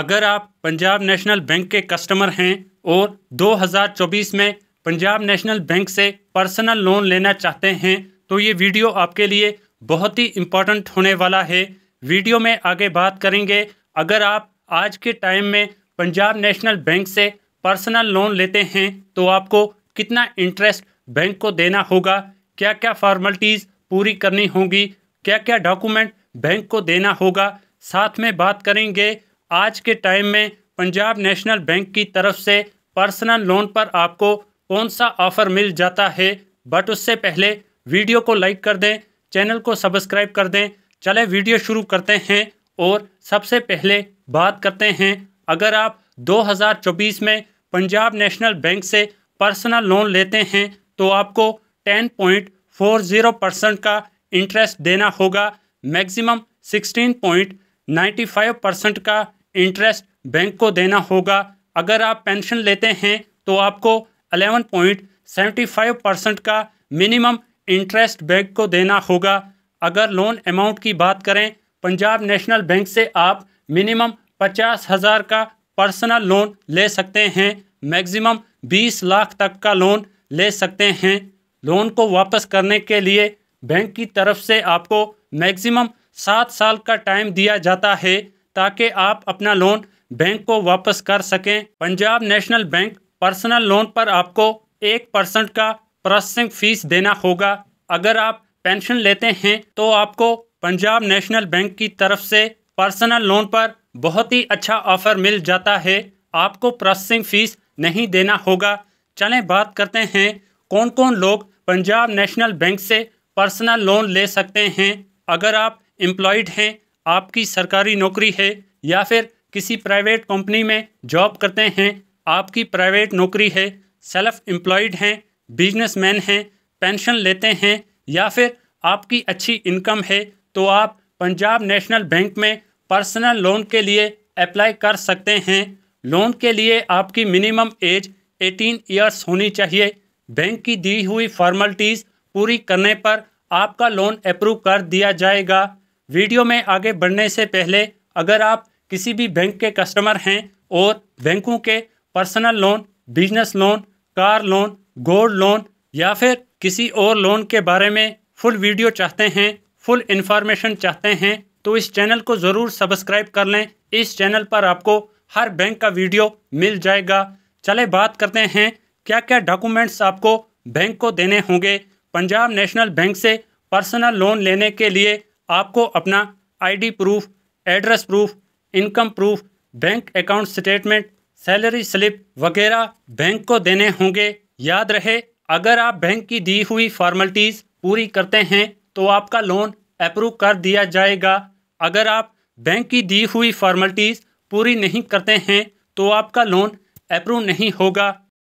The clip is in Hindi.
अगर आप पंजाब नेशनल बैंक के कस्टमर हैं और 2024 में पंजाब नेशनल बैंक से पर्सनल लोन लेना चाहते हैं तो ये वीडियो आपके लिए बहुत ही इम्पॉर्टेंट होने वाला है वीडियो में आगे बात करेंगे अगर आप आज के टाइम में पंजाब नेशनल बैंक से पर्सनल लोन लेते हैं तो आपको कितना इंटरेस्ट बैंक को देना होगा क्या क्या फॉर्मेलिटीज़ पूरी करनी होगी क्या क्या डॉक्यूमेंट बैंक को देना होगा साथ में बात करेंगे आज के टाइम में पंजाब नेशनल बैंक की तरफ से पर्सनल लोन पर आपको कौन सा ऑफ़र मिल जाता है बट उससे पहले वीडियो को लाइक कर दें चैनल को सब्सक्राइब कर दें चले वीडियो शुरू करते हैं और सबसे पहले बात करते हैं अगर आप 2024 में पंजाब नेशनल बैंक से पर्सनल लोन लेते हैं तो आपको 10.40 परसेंट का इंटरेस्ट देना होगा मैक्सिमम 16.95 परसेंट का इंटरेस्ट बैंक को देना होगा अगर आप पेंशन लेते हैं तो आपको eleven point seventy five percent का मिनिमम इंटरेस्ट बैंक को देना होगा अगर लोन अमाउंट की बात करें पंजाब नेशनल बैंक से आप मिनिमम पचास हज़ार का पर्सनल लोन ले सकते हैं मैक्सिमम बीस लाख तक का लोन ले सकते हैं लोन को वापस करने के लिए बैंक की तरफ से आपको मैक्सिमम सात साल का टाइम दिया जाता है ताकि आप अपना लोन बैंक को वापस कर सकें Punjab National Bank personal loan पर आपको एक परसेंट का प्रोसेसिंग फीस देना होगा अगर आप पेंशन लेते हैं तो आपको पंजाब नेशनल बैंक की तरफ से पर्सनल लोन पर बहुत ही अच्छा ऑफ़र मिल जाता है आपको प्रोसेसिंग फ़ीस नहीं देना होगा चलें बात करते हैं कौन कौन लोग पंजाब नेशनल बैंक से पर्सनल लोन ले सकते हैं अगर आप एम्प्लॉयड हैं आपकी सरकारी नौकरी है या फिर किसी प्राइवेट कंपनी में जॉब करते हैं आपकी प्राइवेट नौकरी है सेल्फ एम्प्लॉयड हैं बिजनेसमैन हैं पेंशन लेते हैं या फिर आपकी अच्छी इनकम है तो आप पंजाब नेशनल बैंक में पर्सनल लोन के लिए अप्लाई कर सकते हैं लोन के लिए आपकी मिनिमम एज 18 इयर्स होनी चाहिए बैंक की दी हुई फॉर्मेलिटीज़ पूरी करने पर आपका लोन अप्रूव कर दिया जाएगा वीडियो में आगे बढ़ने से पहले अगर आप किसी भी बैंक के कस्टमर हैं और बैंकों के personal loan business loan car loan gold loan या फिर किसी और लोन के बारे में फुल वीडियो चाहते हैं फुल इन्फॉर्मेशन चाहते हैं तो इस चैनल को ज़रूर सब्सक्राइब कर लें इस चैनल पर आपको हर बैंक का वीडियो मिल जाएगा चले बात करते हैं क्या क्या डॉक्यूमेंट्स आपको बैंक को देने होंगे पंजाब नेशनल बैंक से पर्सनल लोन लेने के लिए आपको अपना ID proof address proof income proof bank account statement salary slip वगैरह बैंक को देने होंगे याद रहे अगर आप बैंक की दी हुई फॉर्मेलिटीज़ पूरी करते हैं तो आपका लोन अप्रूव कर दिया जाएगा अगर आप बैंक की दी हुई फॉर्मेलिटीज़ पूरी नहीं करते हैं तो आपका लोन अप्रूव नहीं होगा